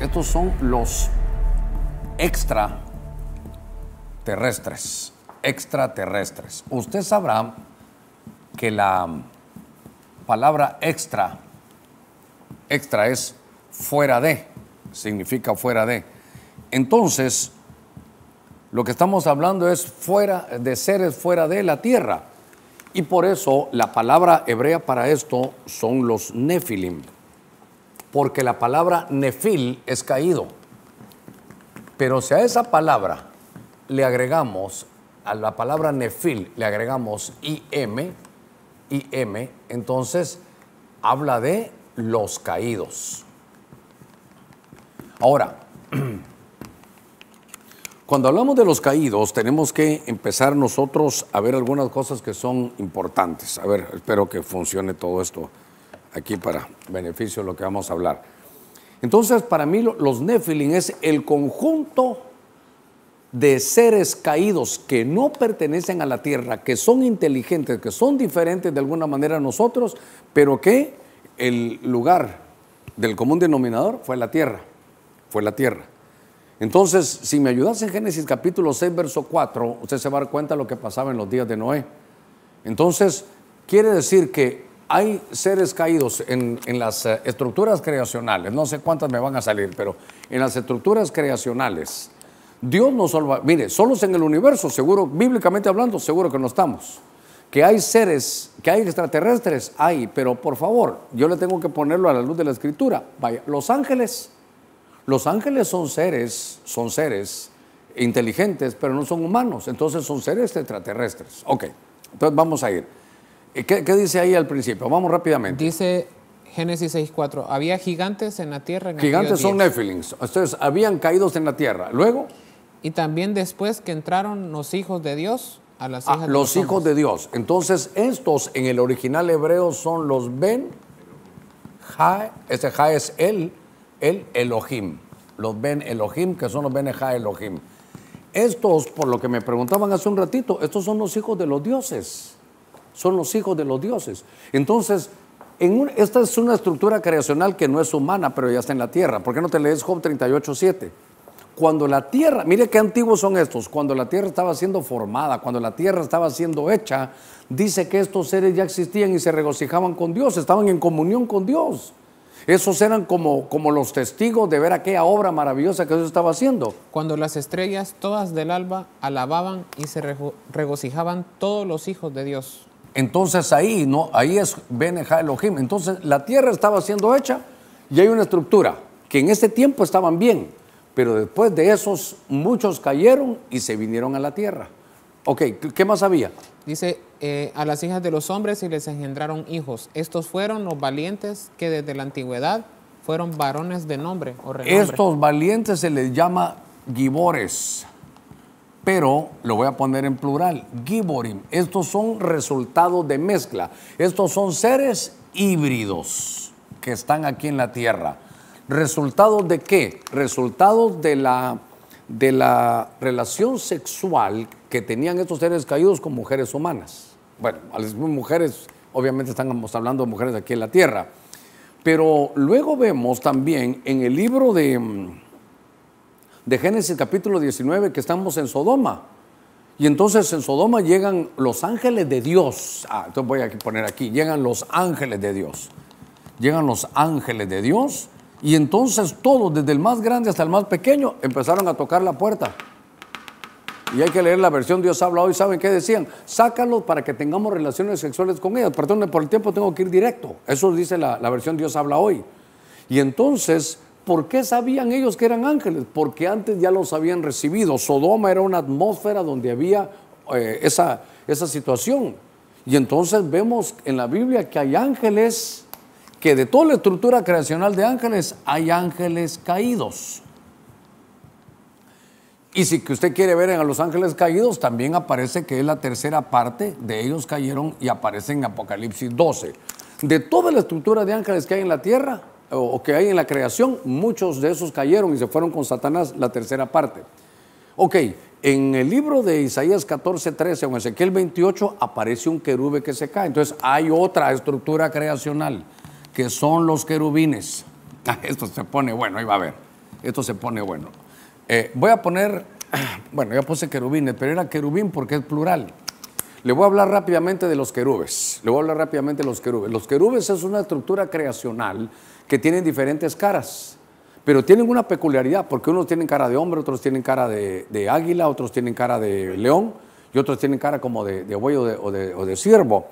Estos son los extraterrestres. Extraterrestres. Usted sabrá que la palabra extra, extra es fuera de, significa fuera de. Entonces, lo que estamos hablando es fuera de seres fuera de la tierra. Y por eso la palabra hebrea para esto son los nefilim porque la palabra nefil es caído. Pero si a esa palabra le agregamos, a la palabra nefil le agregamos IM, IM, entonces habla de los caídos. Ahora, cuando hablamos de los caídos, tenemos que empezar nosotros a ver algunas cosas que son importantes. A ver, espero que funcione todo esto aquí para beneficio de lo que vamos a hablar. Entonces, para mí los Nephilim es el conjunto de seres caídos que no pertenecen a la tierra, que son inteligentes, que son diferentes de alguna manera a nosotros, pero que el lugar del común denominador fue la tierra, fue la tierra. Entonces, si me ayudas en Génesis capítulo 6, verso 4, usted se va a dar cuenta de lo que pasaba en los días de Noé. Entonces, quiere decir que hay seres caídos en, las eh, estructuras creacionales, no sé cuántas me van a salir, pero en las estructuras creacionales, Dios no solo, mire, solos en el universo, seguro, bíblicamente hablando, seguro que no estamos. Que hay seres, que hay extraterrestres, hay, pero por favor, yo le tengo que ponerlo a la luz de la escritura. Vaya, los ángeles, los ángeles son seres, son seres inteligentes, pero no son humanos, entonces son seres extraterrestres. Ok, entonces vamos a ir. ¿Qué, dice ahí al principio? Vamos rápidamente. Dice Génesis 6.4, había gigantes en la tierra. gigantes son Nephilims, entonces habían caídos en la tierra. Luego... Y también después que entraron los hijos de Dios a las ah, hijas de los, los hijos de Dios. Entonces estos en el original hebreo son los Ben, Jae, ese es el, el Elohim, los Ben Elohim, que son los Ben Jae Elohim. Estos, por lo que me preguntaban hace un ratito, estos son los hijos de los dioses son los hijos de los dioses. Entonces, esta es una estructura creacional que no es humana, pero ya está en la tierra. ¿Por qué no te lees Job 38.7? Cuando la tierra, mire qué antiguos son estos, cuando la tierra estaba siendo formada, cuando la tierra estaba siendo hecha, dice que estos seres ya existían y se regocijaban con Dios, estaban en comunión con Dios. Esos eran como, como, los testigos de ver aquella obra maravillosa que Dios estaba haciendo. Cuando las estrellas todas del alba alababan y se regocijaban todos los hijos de Dios. Entonces ahí, ¿no? Ahí es Beneja Elohim. Entonces la tierra estaba siendo hecha y hay una estructura que en ese tiempo estaban bien, pero después de esos muchos cayeron y se vinieron a la tierra. Ok, ¿qué más había? Dice, eh, a las hijas de los hombres y les engendraron hijos. Estos fueron los valientes que desde la antigüedad fueron varones de nombre o renombre. Estos valientes se les llama gibores pero lo voy a poner en plural, Giborim. Estos son resultados de mezcla. Estos son seres híbridos que están aquí en la tierra. ¿Resultados de qué? Resultados de la, de la relación sexual que tenían estos seres caídos con mujeres humanas. Bueno, a las mujeres, obviamente estamos hablando de mujeres aquí en la tierra. Pero luego vemos también en el libro de mm, de Génesis capítulo 19 que estamos en Sodoma. Y entonces en Sodoma llegan los ángeles de Dios. Ah, entonces voy a poner aquí, llegan los ángeles de Dios. Llegan los ángeles de Dios y entonces todos, desde el más grande hasta el más pequeño, empezaron a tocar la puerta. Y hay que leer la versión Dios habla hoy. ¿Saben qué decían? Sácalos para que tengamos relaciones sexuales con ellas. Perdón, por el tiempo tengo que ir directo. Eso dice la versión Dios habla hoy. Y entonces ¿Por qué sabían ellos que eran ángeles? Porque antes ya los habían recibido. Sodoma era una atmósfera donde había eh, esa, esa situación. Y entonces vemos en la Biblia que hay ángeles, que de toda la estructura creacional de ángeles hay ángeles caídos. Y si usted quiere ver a los ángeles caídos, también aparece que es la tercera parte de ellos cayeron y aparece en Apocalipsis 12. De toda la estructura de ángeles que hay en la tierra, o que hay en la creación, muchos de esos cayeron y se fueron con Satanás, la tercera parte. Ok, en el libro de Isaías 14, 13 o en Ezequiel 28 aparece un querube que se cae. Entonces hay otra estructura creacional que son los querubines. Esto se pone bueno, ahí va a ver. Esto se pone bueno. Eh, voy a poner, bueno, ya puse querubines, pero era querubín porque es plural. Le voy a hablar rápidamente de los querubes. Le voy a hablar rápidamente de los querubes. Los querubes es una estructura creacional que tienen diferentes caras, pero tienen una peculiaridad, porque unos tienen cara de hombre, otros tienen cara de, águila, otros tienen cara de león y otros tienen cara como de, de buey o de, ciervo.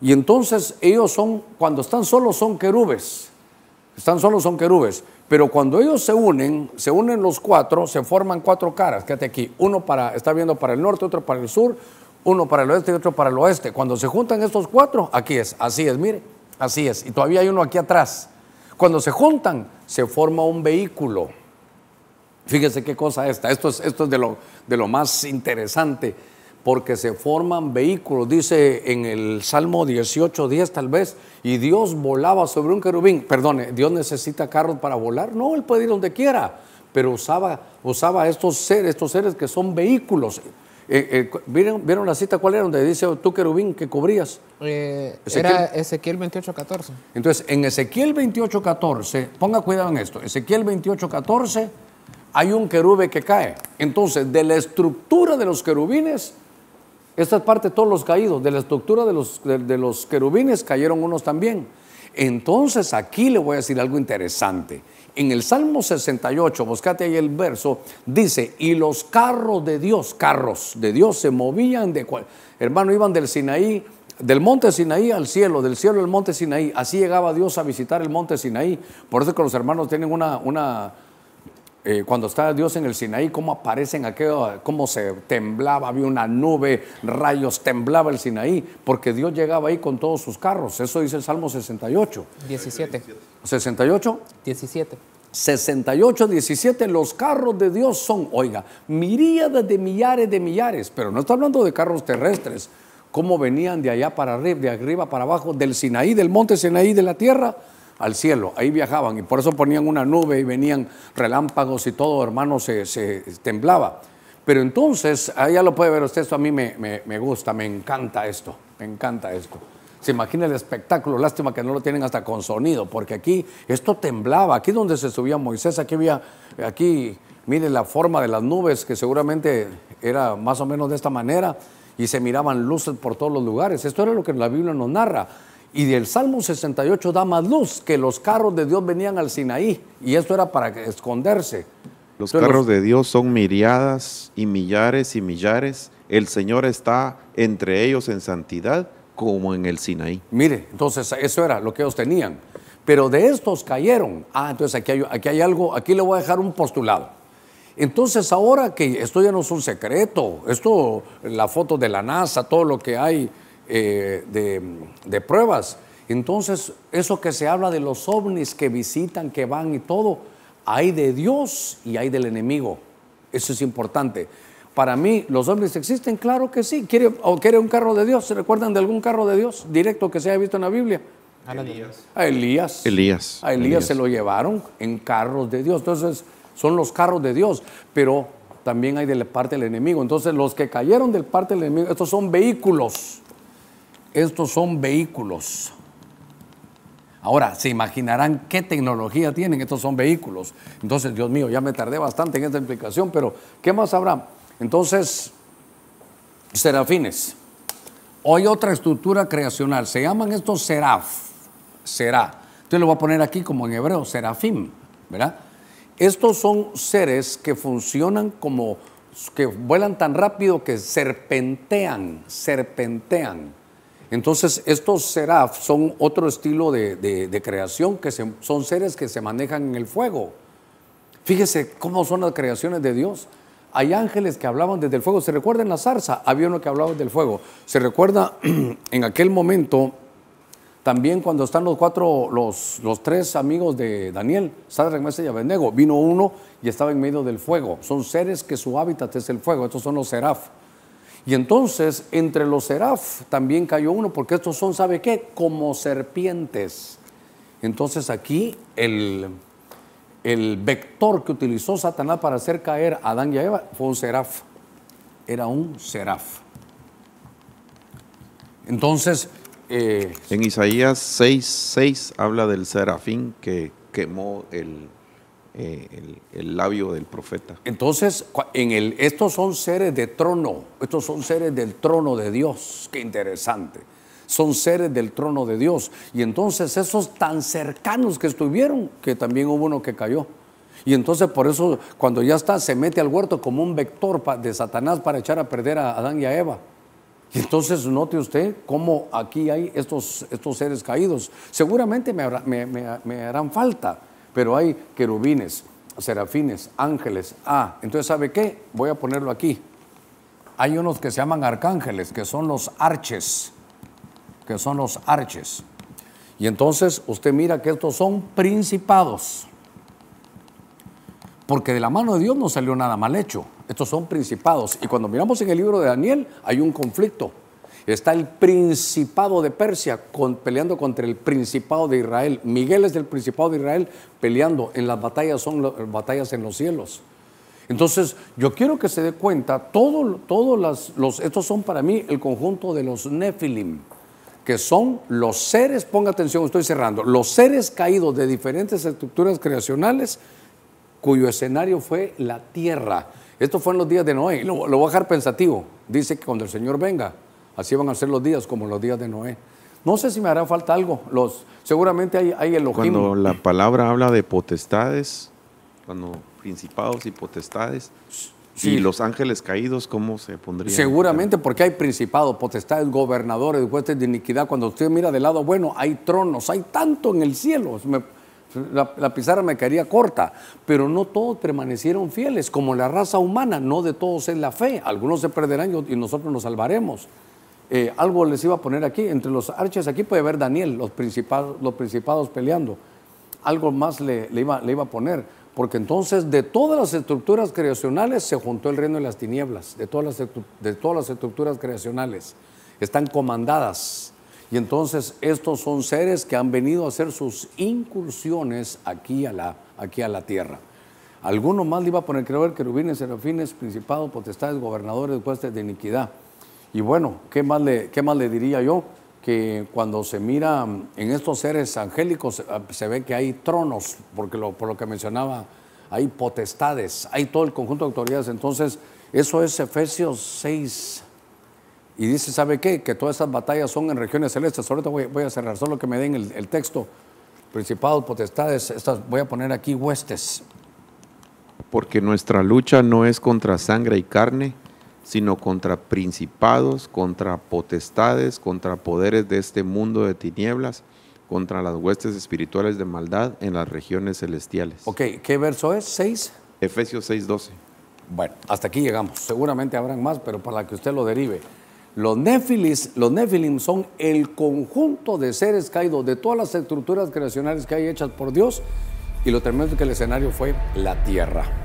Y entonces ellos son, cuando están solos son querubes, están solos son querubes, pero cuando ellos se unen, se unen los cuatro, se forman cuatro caras, Quédate aquí, uno para, está viendo para el norte, otro para el sur, uno para el oeste y otro para el oeste. Cuando se juntan estos cuatro, aquí es, así es, mire, así es. Y todavía hay uno aquí atrás. Cuando se juntan, se forma un vehículo. Fíjese qué cosa esta. Esto es, esto es de, lo, de lo más interesante, porque se forman vehículos, dice en el Salmo 18, 10 tal vez, y Dios volaba sobre un querubín. Perdone, ¿Dios necesita carros para volar? No, Él puede ir donde quiera, pero usaba, usaba estos estos seres que son vehículos. Eh, eh, ¿vieron, la cita cuál era? Donde dice oh, tú, querubín, que cubrías. Eh, Ezequiel. Era Ezequiel 28.14. Entonces, en Ezequiel 28.14, ponga cuidado en esto, Ezequiel 28.14 hay un querube que cae. Entonces, de la estructura de los querubines, esta parte de todos los caídos, de la estructura de los, de los querubines cayeron unos también. Entonces, aquí le voy a decir algo interesante. En el Salmo 68, buscate ahí el verso, dice, y los carros de Dios, carros de Dios se movían de, cual, hermano, iban del Sinaí, del monte Sinaí al cielo, del cielo al monte Sinaí, así llegaba Dios a visitar el monte Sinaí. Por eso que los hermanos tienen una, una eh, cuando estaba Dios en el Sinaí, cómo aparecen aquello, cómo se temblaba, había una nube, rayos, temblaba el Sinaí, porque Dios llegaba ahí con todos sus carros. Eso dice el Salmo 68. 17. 68. 17. 68, 17, los carros de Dios son, oiga, miríadas de millares de millares, pero no está hablando de carros terrestres, cómo venían de allá para arriba, de arriba para abajo, del Sinaí, del monte Sinaí, de la tierra, al cielo, ahí viajaban y por eso ponían una nube y venían relámpagos y todo, hermano, se, temblaba. Pero entonces, ah, ya lo puede ver usted, esto a mí me, me, gusta, me encanta esto, me encanta esto. Se imagina el espectáculo, lástima que no lo tienen hasta con sonido, porque aquí esto temblaba, aquí donde se subía Moisés, aquí había, aquí, mire la forma de las nubes, que seguramente era más o menos de esta manera, y se miraban luces por todos los lugares. Esto era lo que la Biblia nos narra. Y del Salmo 68 da más luz que los carros de Dios venían al Sinaí y esto era para esconderse. Los carros de Dios son miriadas y millares y millares. El Señor está entre ellos en santidad como en el Sinaí. Mire, entonces eso era lo que ellos tenían. Pero de estos cayeron. Ah, entonces aquí hay, aquí hay algo, aquí le voy a dejar un postulado. Entonces ahora que esto ya no es un secreto, esto, la foto de la NASA, todo lo que hay eh, de, pruebas. Entonces, eso que se habla de los ovnis que visitan, que van y todo, hay de Dios y hay del enemigo. Eso es importante. Para mí, ¿los ovnis existen? Claro que sí. ¿Quiere, ¿O quiere un carro de Dios? ¿Se recuerdan de algún carro de Dios directo que se haya visto en la Biblia? A Elías. A Elías. A Elías, Elías. se lo llevaron en carros de Dios. Entonces, son los carros de Dios, pero también hay de la parte del enemigo. Entonces, los que cayeron del parte del enemigo, estos son vehículos estos son vehículos. Ahora, se imaginarán qué tecnología tienen, estos son vehículos. Entonces, Dios mío, ya me tardé bastante en esta explicación, pero ¿qué más habrá? Entonces, serafines. Hoy otra estructura creacional, se llaman estos seraf, será. Entonces lo voy a poner aquí como en hebreo, serafim, ¿verdad? Estos son seres que funcionan como, que vuelan tan rápido que serpentean, serpentean. Entonces, estos seraf son otro estilo de, creación, que son seres que se manejan en el fuego. Fíjese cómo son las creaciones de Dios. Hay ángeles que hablaban desde el fuego. ¿Se recuerda en la zarza? Había uno que hablaba desde el fuego. ¿Se recuerda en aquel momento también cuando están los cuatro, los, tres amigos de Daniel, Sadra, Mesa y Abednego? Vino uno y estaba en medio del fuego. Son seres que su hábitat es el fuego. Estos son los seraf. Y entonces entre los seraf también cayó uno, porque estos son, ¿sabe qué? Como serpientes. Entonces aquí el, el vector que utilizó Satanás para hacer caer a Adán y a Eva fue un seraf. Era un seraf. Entonces... Eh, en Isaías 6, 6 habla del serafín que quemó el eh, el, labio del profeta. Entonces, en el, estos son seres de trono, estos son seres del trono de Dios, qué interesante. Son seres del trono de Dios. Y entonces esos tan cercanos que estuvieron, que también hubo uno que cayó. Y entonces por eso cuando ya está, se mete al huerto como un vector de Satanás para echar a perder a Adán y a Eva. Y entonces note usted cómo aquí hay estos, estos seres caídos. Seguramente me harán falta pero hay querubines, serafines, ángeles. Ah, entonces ¿sabe qué? Voy a ponerlo aquí. Hay unos que se llaman arcángeles, que son los arches, que son los arches. Y entonces usted mira que estos son principados. Porque de la mano de Dios no salió nada mal hecho. Estos son principados. Y cuando miramos en el libro de Daniel, hay un conflicto Está el Principado de Persia peleando contra el Principado de Israel. Miguel es del Principado de Israel peleando en las batallas, son las batallas en los cielos. Entonces, yo quiero que se dé cuenta, todos los, estos son para mí el conjunto de los Nefilim, que son los seres, ponga atención, estoy cerrando, los seres caídos de diferentes estructuras creacionales cuyo escenario fue la tierra. Esto fue en los días de Noé. lo voy a dejar pensativo. Dice que cuando el Señor venga, Así van a ser los días como los días de Noé. No sé si me hará falta algo. seguramente hay, elogios. Cuando la palabra habla de potestades, cuando principados y potestades, y los ángeles caídos, ¿cómo se pondría? Seguramente porque hay principados, potestades, gobernadores, jueces de iniquidad. Cuando usted mira de lado bueno, hay tronos, hay tanto en el cielo. la, pizarra me caería corta, pero no todos permanecieron fieles, como la raza humana, no de todos es la fe. Algunos se perderán y nosotros nos salvaremos. Eh, algo les iba a poner aquí, entre los arches aquí puede ver Daniel, los principados, los principados peleando. Algo más le, iba, le iba a poner, porque entonces de todas las estructuras creacionales se juntó el reino de las tinieblas, de todas las, de todas las estructuras creacionales. Están comandadas. Y entonces estos son seres que han venido a hacer sus incursiones aquí a la, aquí a la tierra. Alguno más le iba a poner, creo, querubines, serafines, principados, potestades, gobernadores, cuestes de iniquidad. Y bueno, ¿qué más le, qué más le diría yo? que cuando se mira mm, en estos seres angélicos eh, se ve que hay tronos, porque por lo que mencionaba, hay potestades, hay todo el conjunto de autoridades. Entonces, eso es Efesios 6. Y dice, ¿sabe qué? Que todas esas batallas son en regiones celestes. Ahorita voy, voy a cerrar, solo que me den el, texto. Principados, potestades, estas voy a poner aquí huestes. Porque nuestra lucha no es contra sangre y carne, sino contra principados, contra potestades, contra poderes de este mundo de tinieblas, contra las huestes espirituales de maldad en las regiones celestiales. Ok, ¿qué verso es? ¿6? Efesios 6:12. Bueno, hasta aquí llegamos. Seguramente habrán más, pero para que usted lo derive. Los néfilis, los nefilim son el conjunto de seres caídos, de todas las estructuras creacionales que hay hechas por Dios, y lo tremendo que el escenario fue la tierra.